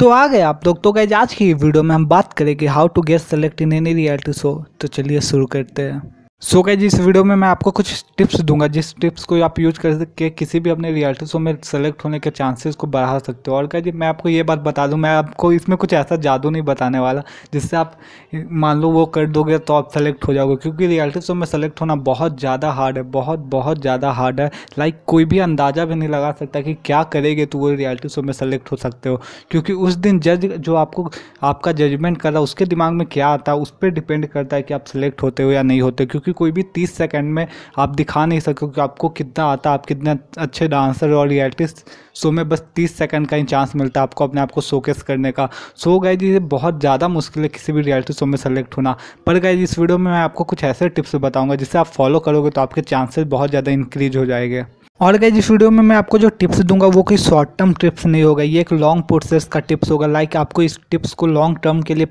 तो आ गए आप लोग तो गए आज की वीडियो में हम बात करेंगे how to get select in any reality show तो चलिए शुरू करते हैं सो जी इस वीडियो में मैं आपको कुछ टिप्स दूंगा जिस टिप्स को आप यूज करके किसी भी अपने रियलिटी शो में सेलेक्ट होने के चांसेस को बढ़ा सकते हो और क्या जी मैं आपको ये बात बता दूं मैं आपको इसमें कुछ ऐसा जादू नहीं बताने वाला जिससे आप मान लो वो कर दोगे तो आप सेलेक्ट हो जाओगे क्योंकि रियलिटी शो में सेलेक्ट होना बहुत ज़्यादा हार्ड है बहुत बहुत ज़्यादा हार्ड है लाइक कोई भी अंदाज़ा भी नहीं लगा सकता कि क्या करेगे तो वो रियलिटी शो में सेलेक्ट हो सकते हो क्योंकि उस दिन जज जो आपको आपका जजमेंट कर रहा है उसके दिमाग में क्या आता है उस पर डिपेंड करता है कि आप सेलेक्ट होते हो या नहीं होते क्योंकि क्योंकि कोई भी तीस सेकेंड में आप दिखा नहीं सकते कि आपको कितना आता आप कितने अच्छे डांसर और रियलिटी शो में बस तीस सेकेंड का ही चांस मिलता है आपको अपने आप को शोकेस करने का सो गए ये बहुत ज़्यादा मुश्किल है किसी भी रियलिटी शो में सेलेक्ट होना पर गए इस वीडियो में मैं आपको कुछ ऐसे टिप्स बताऊँगा जिससे आप फॉलो करोगे तो आपके चांसेस बहुत ज़्यादा इंक्रीज हो जाएंगे और गई इस वीडियो में मैं आपको जो टिप्स दूंगा वो कोई शॉर्ट टर्म टिप्स नहीं होगा ये एक लॉन्ग प्रोसेस का टिप्स होगा लाइक आपको इस टिप्स को लॉन्ग टर्म के लिए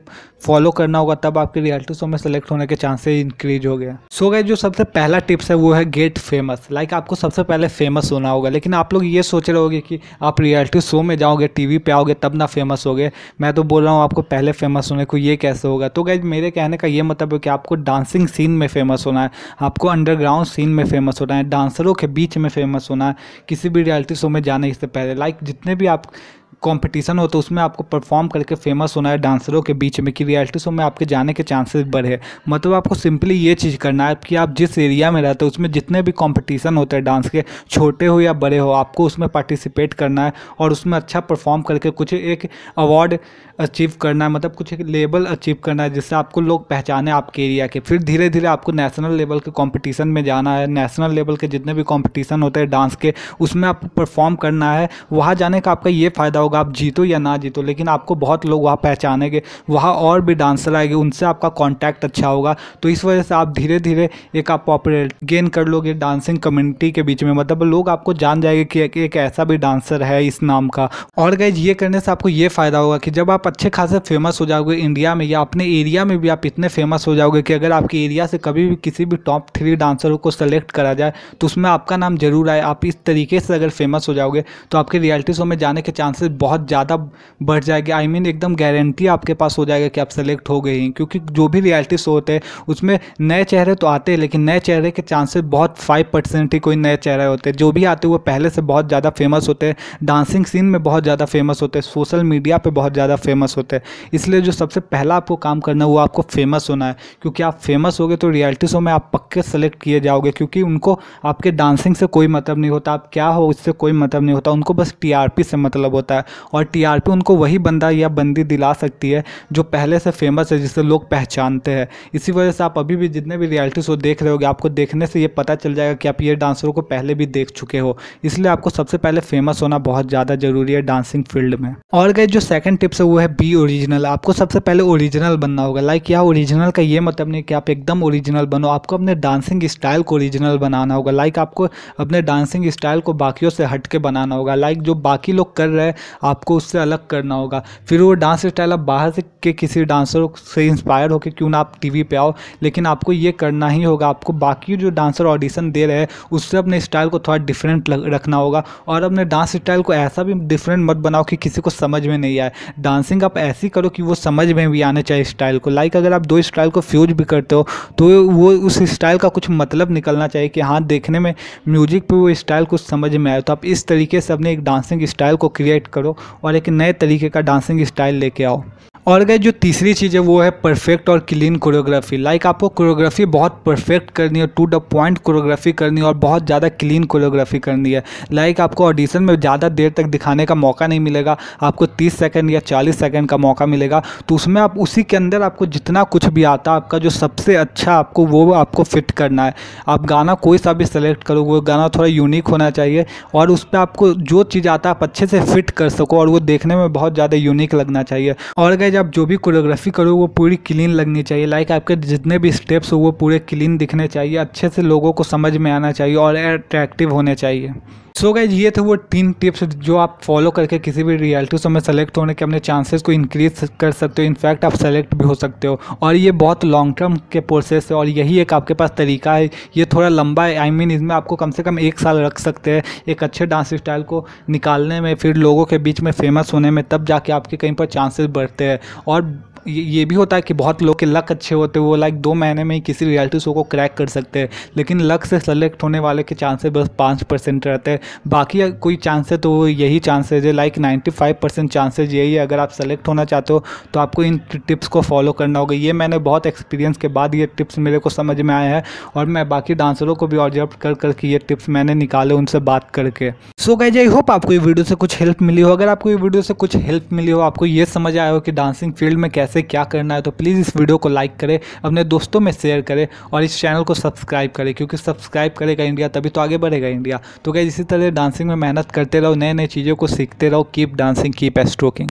फॉलो करना होगा तब आपके रियलिटी शो में सेलेक्ट होने के चांसेस इंक्रीज हो गया सो गए जो सबसे पहला टिप्स है वो है गेट फेमस लाइक आपको सबसे पहले फेमस होना होगा लेकिन आप लोग ये सोच रहे होगे कि आप रियलिटी शो में जाओगे टी पे आओगे तब ना फेमस हो मैं तो बोल रहा हूँ आपको पहले फेमस होने को ये कैसे होगा तो गए मेरे कहने का ये मतलब है कि आपको डांसिंग सीन में फेमस होना है आपको अंडरग्राउंड सीन में फेमस होना है डांसरों के बीच में फेमस मत सोना किसी भी रियलिटी शो में जाने इससे पहले लाइक जितने भी आप कंपटीशन हो तो उसमें आपको परफॉर्म करके फेमस होना है डांसरों के बीच में कि रियलिटी शो में आपके जाने के चांसेस बढ़े मतलब आपको सिंपली ये चीज़ करना है कि आप जिस एरिया में रहते हो उसमें जितने भी कंपटीशन होते हैं डांस के छोटे हो या बड़े हो आपको उसमें पार्टिसिपेट करना है और उसमें अच्छा परफॉर्म करके कुछ एक अवार्ड अचीव करना है मतलब कुछ एक लेवल अचीव करना है जिससे आपको लोग पहचाने आपके एरिया के फिर धीरे धीरे आपको नेशनल लेवल के कॉम्पिटिशन में जाना है नेशनल लेवल के जितने भी कॉम्पिटिशन होते हैं डांस के उसमें आपको परफॉर्म करना है वहाँ जाने का आपका ये फ़ायदा होगा आप जीतो या ना जीतो लेकिन आपको बहुत लोग वहाँ पहचानेंगे वहाँ और भी डांसर आएंगे उनसे आपका कॉन्टैक्ट अच्छा होगा तो इस वजह से आप धीरे धीरे एक आप पॉपुलर गेन कर लोगे डांसिंग कम्युनिटी के बीच में मतलब लोग आपको जान जाएंगे कि एक ऐसा भी डांसर है इस नाम का और गैज ये करने से आपको ये फ़ायदा होगा कि जब आप अच्छे खासे फेमस हो जाओगे इंडिया में या अपने एरिया में भी आप इतने फेमस हो जाओगे कि अगर आपके एरिया से कभी भी किसी भी टॉप थ्री डांसरों को सेलेक्ट करा जाए तो उसमें आपका नाम जरूर आए आप इस तरीके से अगर फेमस हो जाओगे तो आपके रियलिटी शो में जाने के चांसेस बहुत ज़्यादा बढ़ जाएगी आई I मीन mean, एकदम गारंटी आपके पास हो जाएगा कि आप सेलेक्ट हो गए हैं क्योंकि जो भी रियलिटी शो होते हैं उसमें नए चेहरे तो आते हैं लेकिन नए चेहरे के चांसेस बहुत फाइव परसेंट ही कोई नए चेहरे होते हैं जो भी आते वो पहले से बहुत ज़्यादा फेमस होते हैं डांसिंग सीन में बहुत ज़्यादा फेमस होते हैं सोशल मीडिया पर बहुत ज़्यादा फेमस होते हैं इसलिए जो सबसे पहला आपको काम करना है वो आपको फेमस होना है क्योंकि आप फेमस हो गए तो रियलिटी शो में आप पक्के सेलेक्ट किए जाओगे क्योंकि उनको आपके डांसिंग से कोई मतलब नहीं होता आप क्या हो उससे कोई मतलब नहीं होता उनको बस टी से मतलब होता है है और टीआरपी उनको वही बंदा या बंदी दिला सकती है जो पहले से फेमस है जिसे लोग पहचानते हैं इसी वजह से आप अभी भी जितने भी रियलिटी शो देख रहे हो आपको देखने से ये पता चल जाएगा कि आप ये डांसरों को पहले भी देख चुके हो इसलिए आपको सबसे पहले फेमस होना बहुत ज़्यादा ज़रूरी है डांसिंग फील्ड में और गए जो सेकंड टिप्स है वो है बी ओरिजिनल आपको सबसे पहले ओरिजिनल बनना होगा लाइक यहाँ ओरिजिनल का ये मतलब नहीं कि आप एकदम ओरिजिनल बनो आपको अपने डांसिंग स्टाइल को ओरिजिनल बनाना होगा लाइक आपको अपने डांसिंग स्टाइल को बाकियों से हट के बनाना होगा लाइक जो बाकी लोग कर रहे हैं आपको उससे अलग करना होगा फिर वो डांस स्टाइल आप बाहर से के किसी डांसर से इंस्पायर होकर क्यों ना आप टीवी पे आओ लेकिन आपको ये करना ही होगा आपको बाकी जो डांसर ऑडिशन दे रहे हैं उससे अपने स्टाइल को थोड़ा डिफरेंट रखना होगा और अपने डांस स्टाइल को ऐसा भी डिफरेंट मत बनाओ कि किसी को समझ में नहीं आए डांसिंग आप ऐसी करो कि वो समझ में भी आने चाहिए स्टाइल को लाइक अगर आप दो स्टाइल को फ्यूज भी करते हो तो वो उस स्टाइल का कुछ मतलब निकलना चाहिए कि हाँ देखने में म्यूजिक पे वो स्टाइल कुछ समझ में आए तो आप इस तरीके से अपने एक डांसिंग स्टाइल को क्रिएट करो और एक नए तरीके का डांसिंग स्टाइल लेके आओ और गए जो तीसरी चीज़ है वो है परफेक्ट और क्लीन कोरियोग्राफी लाइक आपको कोरियोग्राफी बहुत परफेक्ट करनी है टू द पॉइंट कोरियोग्राफी करनी है और बहुत ज़्यादा क्लीन कोरियोग्राफी करनी है लाइक आपको ऑडिशन में ज़्यादा देर तक दिखाने का मौका नहीं मिलेगा आपको तीस सेकेंड या चालीस सेकेंड का मौका मिलेगा तो उसमें आप उसी के अंदर आपको जितना कुछ भी आता आपका जो सबसे अच्छा आपको वो आपको फिट करना है आप गाना कोई सा भी सेलेक्ट करो वो गाना थोड़ा यूनिक होना चाहिए और उस पर आपको जो चीज़ आता है आप अच्छे से फिट कर सको और वो देखने में बहुत ज़्यादा यूनिक लगना चाहिए और गए आप जो भी कोरियोग्राफी करो वो पूरी क्लीन लगनी चाहिए लाइक आपके जितने भी स्टेप्स हो वो पूरे क्लीन दिखने चाहिए अच्छे से लोगों को समझ में आना चाहिए और अट्रैक्टिव होने चाहिए सो so गाइज ये थे वो तीन टिप्स जो आप फॉलो करके किसी भी रियलिटी शो में सेलेक्ट होने के अपने चांसेस को इंक्रीज कर सकते हो इनफैक्ट आप सेलेक्ट भी हो सकते हो और ये बहुत लॉन्ग टर्म के प्रोसेस है और यही एक आपके पास तरीका है ये थोड़ा लंबा है आई I मीन mean, इसमें आपको कम से कम एक साल रख सकते हैं एक अच्छे डांस स्टाइल को निकालने में फिर लोगों के बीच में फेमस होने में तब जाके आपके कहीं पर चांसेस बढ़ते हैं और ये ये भी होता है कि बहुत लोग के लक अच्छे होते हैं वो लाइक दो महीने में ही किसी रियलिटी शो को क्रैक कर सकते हैं लेकिन लक से सेलेक्ट होने वाले के चांसेस बस पाँच परसेंट रहते हैं बाकी कोई चांस है तो यही चांसेज है like ninety five percent chances यही है अगर आप सेलेक्ट होना चाहते हो तो आपको इन टिप्स को फॉलो करना होगा ये मैंने बहुत एक्सपीरियंस के बाद ये टिप्स मेरे को समझ में आया है और मैं बाकी डांसरों को भी ऑब्जर्व कर करके ये टिप्स मैंने निकाले उनसे बात करके सो गाइज आई होप आपको ये वीडियो से कुछ हेल्प मिली हो अगर आपको ये वीडियो से कुछ हेल्प मिली हो आपको ये समझ आया हो कि डांसिंग फील्ड में कैसे कैसे क्या करना है तो प्लीज़ इस वीडियो को लाइक करें अपने दोस्तों में शेयर करें और इस चैनल को सब्सक्राइब करें क्योंकि सब्सक्राइब करेगा इंडिया तभी तो आगे बढ़ेगा इंडिया तो क्या इसी तरह डांसिंग में मेहनत करते रहो नए नए चीज़ों को सीखते रहो keep dancing keep a stroking